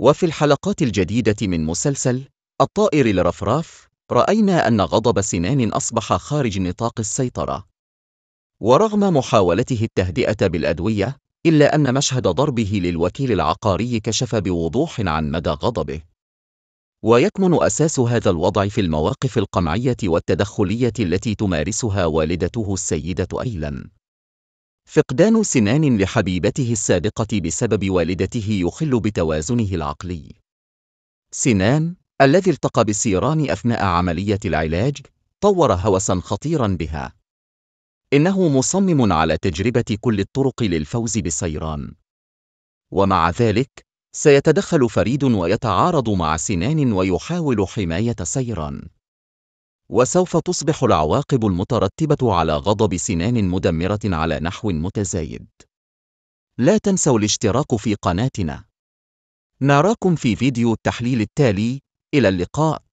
وفي الحلقات الجديدة من مسلسل الطائر الرفراف رأينا أن غضب سنان أصبح خارج نطاق السيطرة ورغم محاولته التهدئة بالأدوية إلا أن مشهد ضربه للوكيل العقاري كشف بوضوح عن مدى غضبه ويكمن أساس هذا الوضع في المواقف القمعية والتدخلية التي تمارسها والدته السيدة أيلاً فقدان سنان لحبيبته السابقة بسبب والدته يخل بتوازنه العقلي. سنان الذي التقى بالسيران أثناء عملية العلاج طور هوسا خطيرا بها. إنه مصمم على تجربة كل الطرق للفوز بسيران ومع ذلك، سيتدخل فريد ويتعارض مع سنان ويحاول حماية سيران. وسوف تصبح العواقب المترتبة على غضب سنان مدمرة على نحو متزايد. لا تنسوا الاشتراك في قناتنا. نراكم في فيديو التحليل التالي، إلى اللقاء.